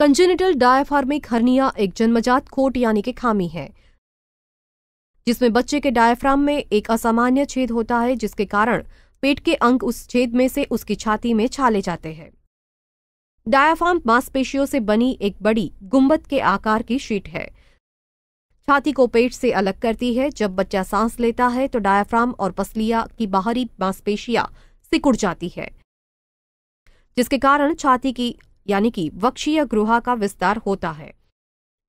congenital डायफार्मिक hernia एक जन्मजात खोट यानी कि खामी है जिसमें बच्चे के डायफ्राम में एक असामान्य छेद होता है जिसके कारण पेट के अंग उस छेद में से उसकी छाती में छाले जाते हैं डायाफ्राम मांसपेशियों से बनी एक बड़ी गुंबद के आकार की शीट है छाती को पेट से अलग करती है जब बच्चा सांस लेता है तो डायाफ्राम और पसलिया की बाहरी मांसपेशियां सिकुड़ जाती है जिसके कारण छाती की यानी कि वक्षीय गुहा का विस्तार होता है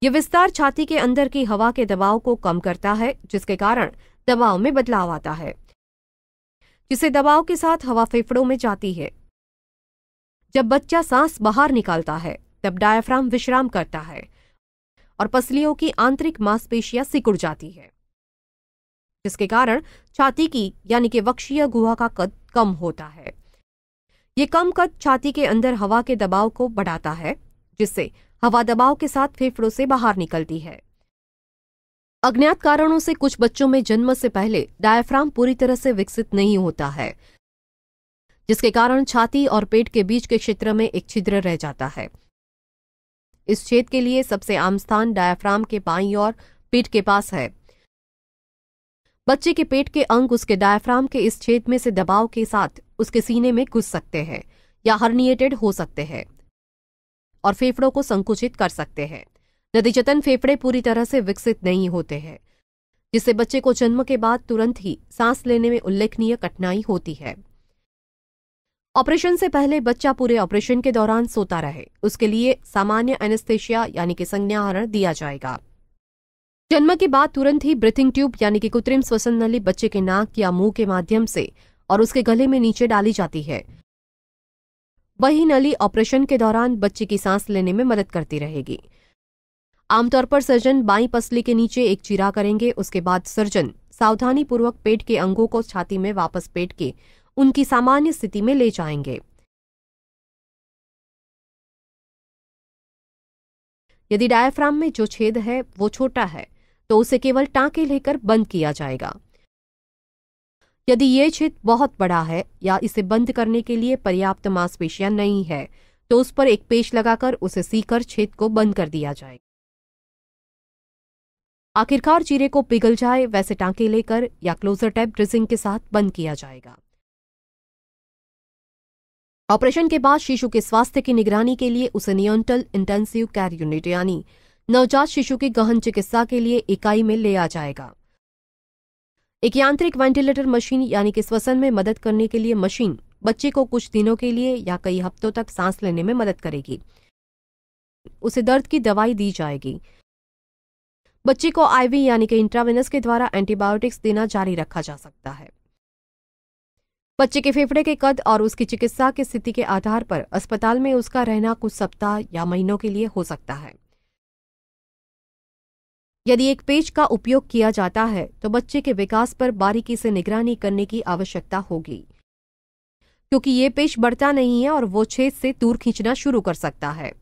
ये विस्तार छाती के अंदर की हवा के दबाव को कम करता है जिसके कारण दबाव में बदलाव आता है जिसे दबाव के साथ हवा फेफड़ों में जाती है जब बच्चा सांस बाहर निकालता है तब डायफ्राम विश्राम करता है और पसलियों की आंतरिक मांसपेशियां सिकुड़ जाती है जिसके कारण छाती की यानी कि वक्षीय गुहा का कद कम होता है ये कम कद छाती के अंदर हवा के दबाव को बढ़ाता है जिससे हवा दबाव के साथ फेफड़ों से बाहर निकलती है अज्ञात कारणों से कुछ बच्चों में जन्म से पहले डायफ्राम पूरी तरह से विकसित नहीं होता है जिसके कारण छाती और पेट के बीच के क्षेत्र में एक छिद्र रह जाता है इस छेद के लिए सबसे आम स्थान डायफ्राम के बाई और पेट के पास है बच्चे के पेट के अंग उसके डायफ्राम के इस छेद में से दबाव के साथ उसके सीने में घुस सकते हैं या हर्निएटेड हो सकते हैं और फेफड़ों को संकुचित कर सकते हैं नतीजतन फेफड़े पूरी तरह से विकसित नहीं होते हैं जिससे बच्चे को जन्म के बाद तुरंत ही सांस लेने में उल्लेखनीय कठिनाई होती है ऑपरेशन से पहले बच्चा पूरे ऑपरेशन के दौरान सोता रहे उसके लिए सामान्य एनेस्थेशिया यानी कि संज्ञाहरण दिया जाएगा जन्म के बाद तुरंत ही ब्रीथिंग ट्यूब यानी कि कृत्रिम श्वसन नली बच्चे के नाक या मुंह के माध्यम से और उसके गले में नीचे डाली जाती है वही नली ऑपरेशन के दौरान बच्चे की सांस लेने में मदद करती रहेगी आमतौर पर सर्जन बाई पसली के नीचे एक चिरा करेंगे उसके बाद सर्जन सावधानी पूर्वक पेट के अंगों को छाती में वापस पेट के उनकी सामान्य स्थिति में ले जाएंगे यदि डायफ्राम में जो छेद है वो छोटा है तो उसे केवल टांके लेकर बंद किया जाएगा यदि ये छेद बहुत बड़ा है या इसे बंद करने के लिए पर्याप्त मांसपेशियां नहीं है तो उस पर एक पेश लगाकर उसे सीकर छेद को बंद कर दिया जाएगा आखिरकार चीरे को पिघल जाए वैसे टांके लेकर या क्लोजर टैप ड्रेसिंग के साथ बंद किया जाएगा ऑपरेशन के बाद शिशु के स्वास्थ्य की निगरानी के लिए उसे नियंटल इंटेंसिव केयर यूनिट यानी नवजात शिशु की गहन चिकित्सा के लिए इकाई में ले आ जाएगा एक यांत्रिक वेंटिलेटर मशीन यानी कि श्वसन में मदद करने के लिए मशीन बच्चे को कुछ दिनों के लिए या कई हफ्तों तक सांस लेने में मदद करेगी उसे दर्द की दवाई दी जाएगी बच्चे को आईवी यानी कि इंट्रावेनस के द्वारा एंटीबायोटिक्स देना जारी रखा जा सकता है बच्चे के फेफड़े के कद और उसकी चिकित्सा की स्थिति के आधार पर अस्पताल में उसका रहना कुछ सप्ताह या महीनों के लिए हो सकता है यदि एक पेज का उपयोग किया जाता है तो बच्चे के विकास पर बारीकी से निगरानी करने की आवश्यकता होगी क्योंकि ये पेज बढ़ता नहीं है और वो छेद से दूर खींचना शुरू कर सकता है